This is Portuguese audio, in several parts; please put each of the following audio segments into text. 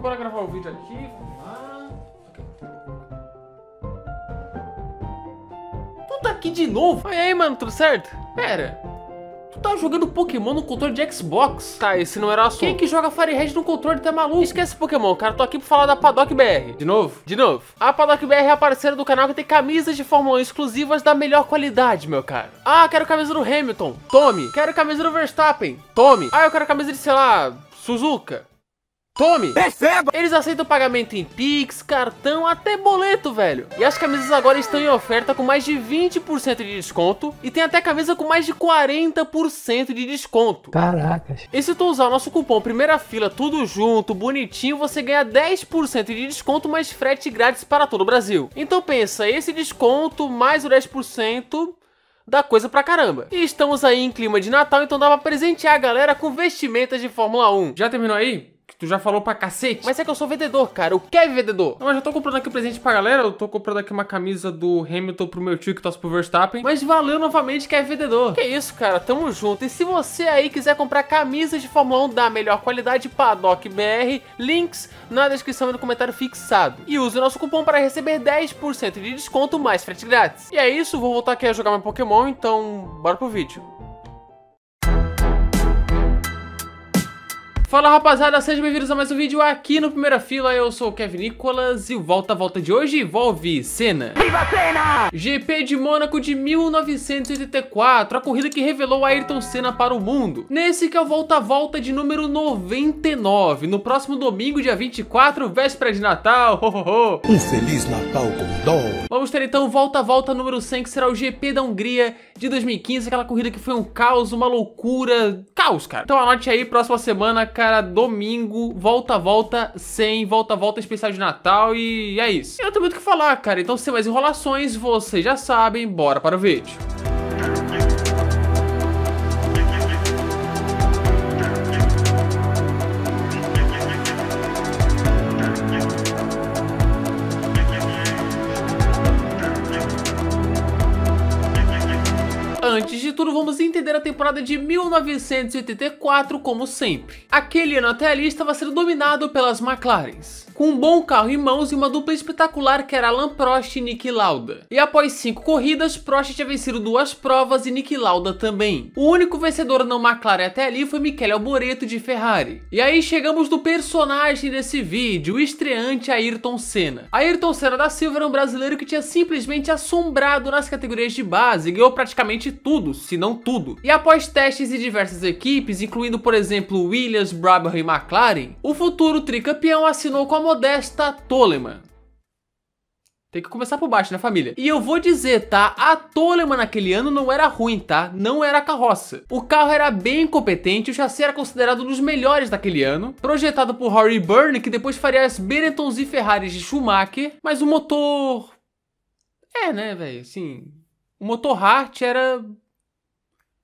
bora gravar o vídeo aqui, vamos lá. Tu tá aqui de novo? Oi, aí, mano, tudo certo? Pera, tu tá jogando Pokémon no controle de Xbox? Tá, esse não era o assunto. Quem que joga Firehead no controle tá maluco? Esquece Pokémon, cara, tô aqui pra falar da Paddock BR. De novo? De novo. A Paddock BR é a parceira do canal que tem camisas de Fórmula 1 exclusivas da melhor qualidade, meu cara. Ah, quero camisa do Hamilton. Tome. Quero camisa do Verstappen. Tome. Ah, eu quero camisa de, sei lá, Suzuka. Tome! Perceba! Eles aceitam pagamento em Pix, cartão, até boleto, velho. E as camisas agora estão em oferta com mais de 20% de desconto e tem até camisa com mais de 40% de desconto. Caracas. E se tu usar o nosso cupom Primeira Fila, tudo junto, bonitinho, você ganha 10% de desconto mais frete grátis para todo o Brasil. Então pensa, esse desconto mais o 10% da coisa pra caramba. E estamos aí em clima de Natal, então dá pra presentear a galera com vestimentas de Fórmula 1. Já terminou aí? Que tu já falou pra cacete. Mas é que eu sou vendedor, cara. Eu quero vendedor. Não, eu já tô comprando aqui um presente pra galera. Eu tô comprando aqui uma camisa do Hamilton pro meu tio que torce pro Verstappen. Mas valeu novamente, que é vendedor. Que isso, cara. Tamo junto. E se você aí quiser comprar camisas de Fórmula 1 da melhor qualidade, Paddock BR, links na descrição e no comentário fixado. E use o nosso cupom para receber 10% de desconto mais frete grátis. E é isso. Vou voltar aqui a jogar meu Pokémon. Então, bora pro vídeo. Fala rapaziada, sejam bem-vindos a mais um vídeo aqui no Primeira Fila, eu sou o Kevin Nicolas e o Volta a Volta de hoje envolve Senna Viva Senna! GP de Mônaco de 1984, a corrida que revelou Ayrton Senna para o mundo Nesse que é o Volta a Volta de número 99, no próximo domingo, dia 24, véspera de Natal, ho, ho, ho. Um Feliz Natal com dó Vamos ter então o Volta a Volta número 100, que será o GP da Hungria de 2015, aquela corrida que foi um caos, uma loucura, caos cara Então anote aí, próxima semana cara, domingo, volta volta, sem volta volta especial de Natal e é isso. Eu não tenho muito o que falar, cara, então sem mais enrolações, vocês já sabem, bora para o vídeo. Tudo vamos entender a temporada de 1984 como sempre. Aquele ano até ali estava sendo dominado pelas McLarens com um bom carro em mãos e uma dupla espetacular que era Alan Prost e Nick Lauda. E após cinco corridas, Prost tinha vencido duas provas e Nick Lauda também. O único vencedor não McLaren até ali foi Michele Alboreto de Ferrari. E aí chegamos no personagem desse vídeo, o estreante Ayrton Senna. Ayrton Senna da Silva era um brasileiro que tinha simplesmente assombrado nas categorias de base e ganhou praticamente tudo, se não tudo. E após testes em diversas equipes, incluindo por exemplo Williams, Brabham e McLaren, o futuro tricampeão assinou com a modesta Toleman. Tem que começar por baixo, né, família? E eu vou dizer, tá? A Toleman naquele ano não era ruim, tá? Não era carroça. O carro era bem competente, o chassi era considerado um dos melhores daquele ano, projetado por Harry Byrne, que depois faria as Benettons e Ferraris de Schumacher, mas o motor... É, né, velho? Assim, o motor Hart era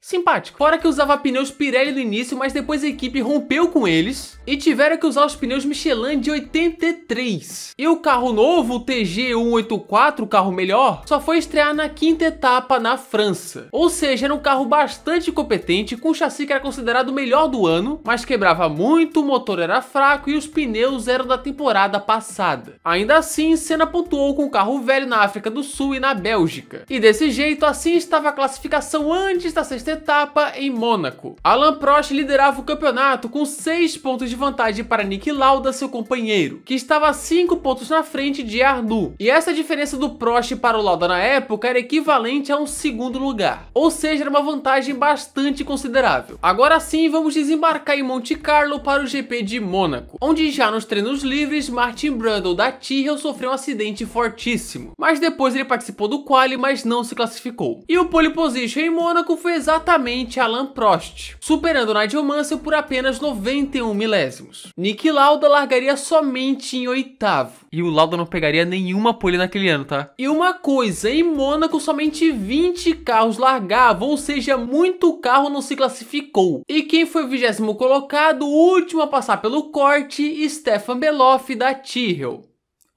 Simpático. Fora que usava pneus Pirelli no início, mas depois a equipe rompeu com eles e tiveram que usar os pneus Michelin de 83. E o carro novo, o TG184, o carro melhor, só foi estrear na quinta etapa na França. Ou seja, era um carro bastante competente, com um chassi que era considerado o melhor do ano, mas quebrava muito, o motor era fraco e os pneus eram da temporada passada. Ainda assim, Senna pontuou com o carro velho na África do Sul e na Bélgica. E desse jeito, assim estava a classificação antes da sexta sexta etapa em Mônaco. Alain Prost liderava o campeonato com 6 pontos de vantagem para Nick Lauda, seu companheiro, que estava 5 pontos na frente de Arnoux. E essa diferença do Prost para o Lauda na época era equivalente a um segundo lugar, ou seja, era uma vantagem bastante considerável. Agora sim, vamos desembarcar em Monte Carlo para o GP de Mônaco, onde já nos treinos livres, Martin Brundle da Tyrrell sofreu um acidente fortíssimo, mas depois ele participou do quali, mas não se classificou. E o pole position em Mônaco foi exatamente exatamente Alan Prost, superando Nigel Mansell por apenas 91 milésimos. Nick Lauda largaria somente em oitavo. E o Lauda não pegaria nenhuma pole naquele ano, tá? E uma coisa, em Mônaco somente 20 carros largavam, ou seja, muito carro não se classificou. E quem foi o vigésimo colocado, o último a passar pelo corte, Stefan Beloff da Tyrrell.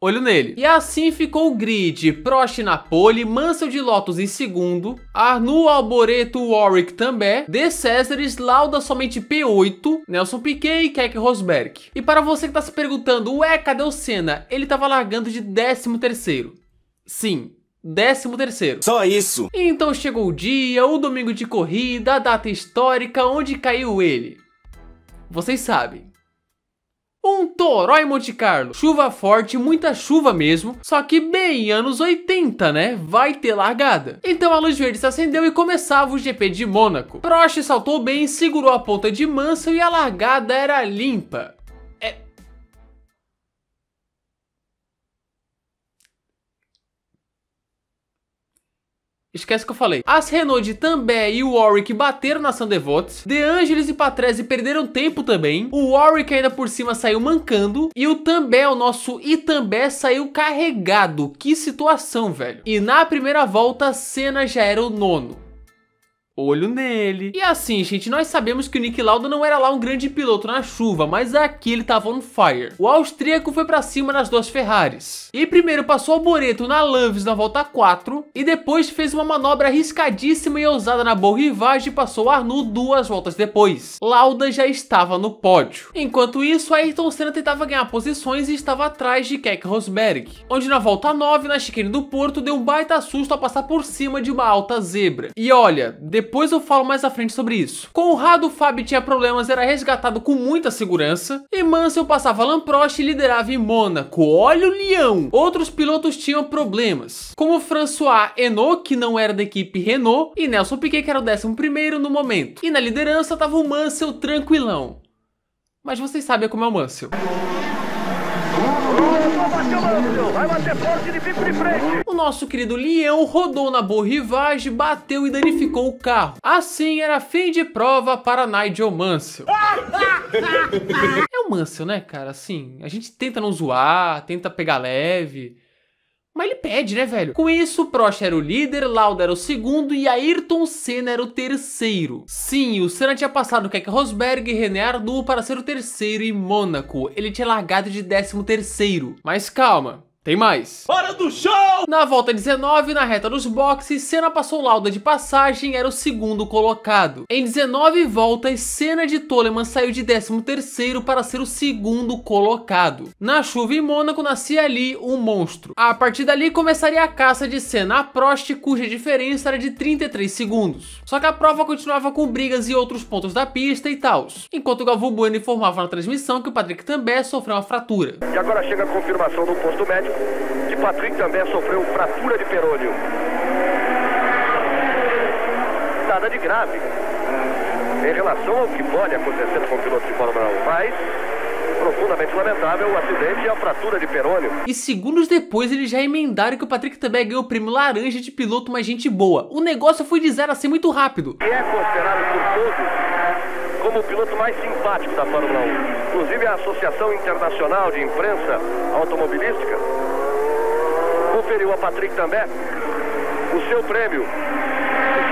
Olho nele. E assim ficou o grid, Prost na pole, Mansell de Lotus em segundo, Arnu, Alboreto, Warwick também, De Césares, Lauda somente P8, Nelson Piquet e Keke Rosberg. E para você que está se perguntando, ué, cadê o Senna? Ele estava largando de 13 terceiro. Sim, 13º. Só isso. Então chegou o dia, o domingo de corrida, a data histórica, onde caiu ele. Vocês sabem. Um Toró em Monte Carlo. Chuva forte, muita chuva mesmo, só que bem anos 80, né? Vai ter largada. Então a luz verde se acendeu e começava o GP de Mônaco. Prost saltou bem, segurou a ponta de Mansell e a largada era limpa. Esquece que eu falei. As Renault de També e o Warwick bateram na Sandevots. De Angelis e Patrese perderam tempo também. O Warwick ainda por cima saiu mancando. E o També, o nosso Itambé, saiu carregado. Que situação, velho. E na primeira volta, a Senna já era o nono olho nele. E assim, gente, nós sabemos que o Nick Lauda não era lá um grande piloto na chuva, mas aqui ele tava on fire. O austríaco foi para cima nas duas Ferraris. E primeiro passou o Boreto na Lanves na volta 4, e depois fez uma manobra arriscadíssima e ousada na boa rivagem e passou Arnu duas voltas depois. Lauda já estava no pódio. Enquanto isso, Ayrton Senna tentava ganhar posições e estava atrás de Keck Rosberg, onde na volta 9, na chicane do Porto, deu um baita susto ao passar por cima de uma alta zebra. E olha, depois depois eu falo mais à frente sobre isso. Conrado Fabi tinha problemas, era resgatado com muita segurança. E Mansell passava Lamprost e liderava em Mônaco. Olha o leão! Outros pilotos tinham problemas, como François Henault, que não era da equipe Renault, e Nelson Piquet, que era o 11 primeiro no momento. E na liderança tava o Mansell tranquilão. Mas vocês sabem como é o Mansell. Vai bater forte de bico de frente. O nosso querido Leão rodou na boa rivagem, bateu e danificou o carro. Assim era fim de prova para Nigel Mansell. é o Mansell, né, cara? Assim, a gente tenta não zoar, tenta pegar leve. Mas ele pede, né, velho? Com isso, Prost era o líder, Lauda era o segundo e Ayrton Senna era o terceiro. Sim, o Senna tinha passado Keke Rosberg e René Ardu para ser o terceiro em Mônaco. Ele tinha largado de décimo terceiro. Mas calma, tem mais. Hora do show! Na volta 19, na reta dos boxes, Senna passou lauda de passagem e era o segundo colocado. Em 19 voltas, Senna de Toleman saiu de 13º para ser o segundo colocado. Na chuva em Mônaco, nascia ali um monstro. A partir dali, começaria a caça de Senna a Prost, cuja diferença era de 33 segundos. Só que a prova continuava com brigas e outros pontos da pista e tal. Enquanto Galvão Bueno informava na transmissão que o Patrick também sofreu uma fratura. E agora chega a confirmação do posto médico que Patrick também sofreu fratura de perônio. Nada de grave é. em relação ao que pode acontecer com o piloto de Fórmula 1, mas profundamente lamentável o acidente e a fratura de perônio. E segundos depois eles já emendaram que o Patrick também ganhou o prêmio laranja de piloto mais gente boa. O negócio foi de zero assim muito rápido. E é considerado por todos como o piloto mais simpático da Fórmula 1. Inclusive a Associação Internacional de Imprensa Automobilística conferiu a Patrick também o seu prêmio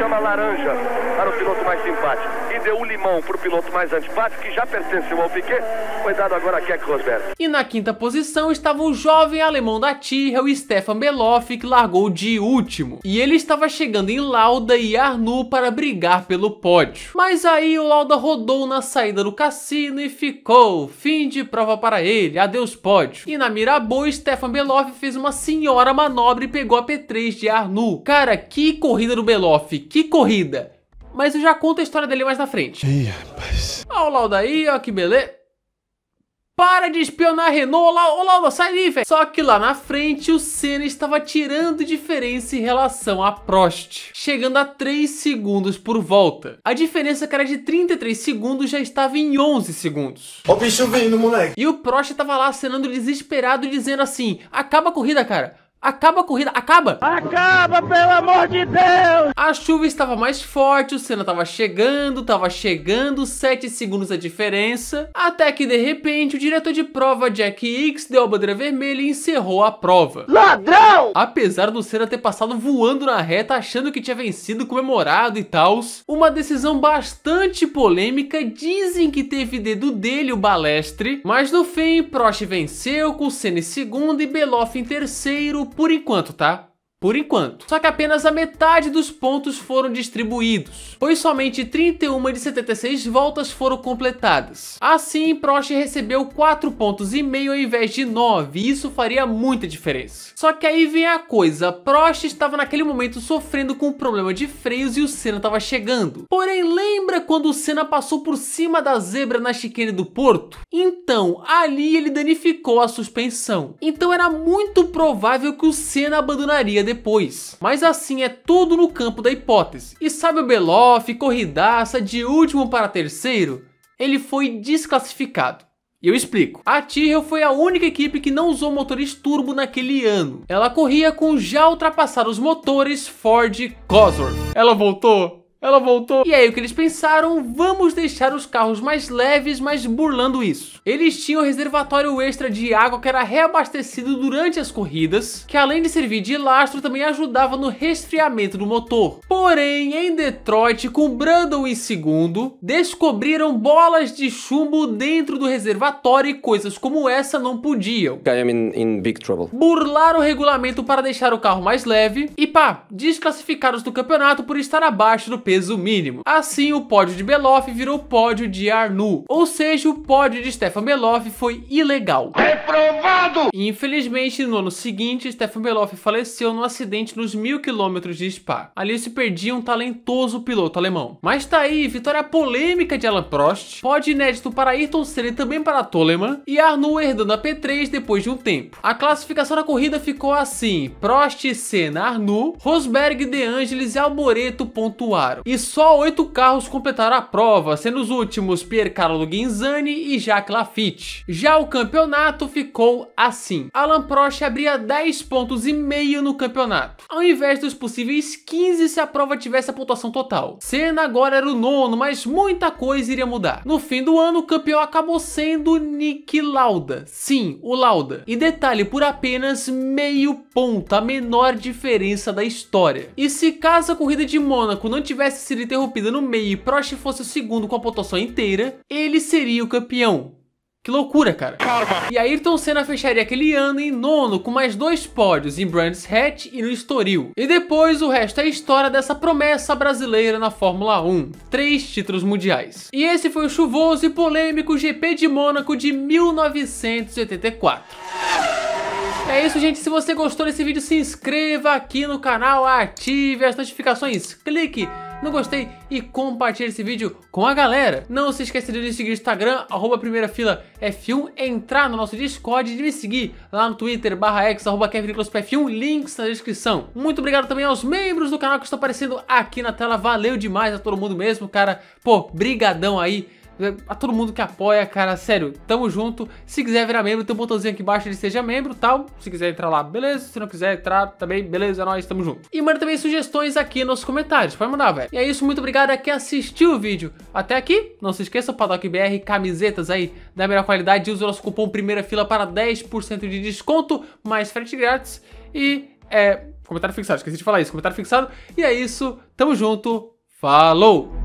uma laranja para o piloto mais simpático e deu o limão para o piloto mais antipático, que já pertenceu ao Piquet, foi dado agora a Keck Rosberg. E na quinta posição estava o jovem alemão da Tyrrell, Stefan Beloff, que largou de último. E ele estava chegando em Lauda e Arnoux para brigar pelo pódio. Mas aí o Lauda rodou na saída do cassino e ficou. Fim de prova para ele, adeus pódio. E na Mirabeau, Stefan Beloff fez uma senhora manobra e pegou a P3 de Arnoux. Cara, que corrida do Beloff, que que corrida! Mas eu já conto a história dele mais na frente. Ih, rapaz. Olha o Lauda aí, ó que beleza. Para de espionar Renault, ô Lauda, sai daí, velho. Só que lá na frente o Senna estava tirando diferença em relação a Prost, chegando a 3 segundos por volta. A diferença que era de 33 segundos já estava em 11 segundos. Ó o bicho vindo, moleque. E o Prost estava lá acenando desesperado dizendo assim, acaba a corrida, cara. Acaba a corrida, acaba! Acaba, pelo amor de Deus! A chuva estava mais forte, o Senna estava chegando, estava chegando, 7 segundos a diferença. Até que de repente o diretor de prova, Jack X deu a bandeira vermelha e encerrou a prova. Ladrão! Apesar do Senna ter passado voando na reta, achando que tinha vencido, comemorado e tal, uma decisão bastante polêmica. Dizem que teve dedo dele, o balestre. Mas no fim, Prost venceu, com Senna em segundo e Beloff em terceiro por enquanto, tá? por enquanto. Só que apenas a metade dos pontos foram distribuídos, pois somente 31 de 76 voltas foram completadas. Assim, Prost recebeu 4 pontos e meio ao invés de 9, e isso faria muita diferença. Só que aí vem a coisa, Prost estava naquele momento sofrendo com um problema de freios e o Senna estava chegando. Porém, lembra quando o Senna passou por cima da zebra na chicane do Porto? Então, ali ele danificou a suspensão. Então era muito provável que o Senna abandonaria depois. Mas assim é tudo no campo da hipótese. E sabe o Beloff, corridaça, de último para terceiro? Ele foi desclassificado. E eu explico. A Tyrrell foi a única equipe que não usou motores turbo naquele ano. Ela corria com já ultrapassados motores Ford Cosworth. Ela voltou ela voltou. E aí o que eles pensaram? Vamos deixar os carros mais leves, mas burlando isso. Eles tinham um reservatório extra de água que era reabastecido durante as corridas, que além de servir de lastro, também ajudava no resfriamento do motor. Porém, em Detroit, com Brandon em segundo, descobriram bolas de chumbo dentro do reservatório e coisas como essa não podiam. I am in, in big trouble. Burlaram o regulamento para deixar o carro mais leve e pá, desclassificados do campeonato por estar abaixo do peso mínimo. Assim, o pódio de Beloff virou pódio de Arnoux, ou seja, o pódio de Stefan Beloff foi ilegal. Reprovado! Infelizmente, no ano seguinte, Stefan Beloff faleceu num acidente nos mil quilômetros de Spa. Ali se perdia um talentoso piloto alemão. Mas tá aí, vitória polêmica de Alan Prost, pódio inédito para Ayrton Senna e também para Toleman, e Arnoux herdando a P3 depois de um tempo. A classificação da corrida ficou assim, Prost, Senna, Arnoux, Rosberg, De Angelis e Alboreto pontuaram. E só oito carros completaram a prova, sendo os últimos Piercarlo Ghinzani e Jacques Lafitte. Já o campeonato ficou assim. Alan Prost abria 10 pontos e meio no campeonato, ao invés dos possíveis 15 se a prova tivesse a pontuação total. Senna agora era o nono, mas muita coisa iria mudar. No fim do ano, o campeão acabou sendo Nick Lauda. Sim, o Lauda. E detalhe, por apenas meio ponto, a menor diferença da história. E se caso a corrida de Mônaco não tivesse tivesse sido interrompida no meio e Prost fosse o segundo com a pontuação inteira, ele seria o campeão. Que loucura, cara. Caramba. E Ayrton Senna fecharia aquele ano em nono com mais dois pódios em Brands Hatch e no Estoril. E depois o resto é história dessa promessa brasileira na Fórmula 1. Três títulos mundiais. E esse foi o chuvoso e polêmico GP de Mônaco de 1984. É isso, gente. Se você gostou desse vídeo, se inscreva aqui no canal, ative as notificações, clique no gostei e compartilhe esse vídeo com a galera. Não se esqueça de nos seguir no Instagram, arroba primeira fila F1, entrar no nosso Discord e de me seguir lá no Twitter, barra X, arroba F1, links na descrição. Muito obrigado também aos membros do canal que estão aparecendo aqui na tela, valeu demais a todo mundo mesmo, cara. Pô, brigadão aí a todo mundo que apoia, cara, sério, tamo junto. Se quiser virar membro, tem um botãozinho aqui embaixo de seja membro tal. Se quiser entrar lá, beleza. Se não quiser entrar também, beleza, é nóis, tamo junto. E manda também sugestões aqui nos comentários, pode mandar, velho. E é isso, muito obrigado a quem assistiu o vídeo até aqui. Não se esqueça, br camisetas aí da melhor qualidade. Usa o nosso cupom Primeira Fila para 10% de desconto, mais frete grátis. E é. Comentário fixado, esqueci de falar isso. Comentário fixado. E é isso, tamo junto, falou!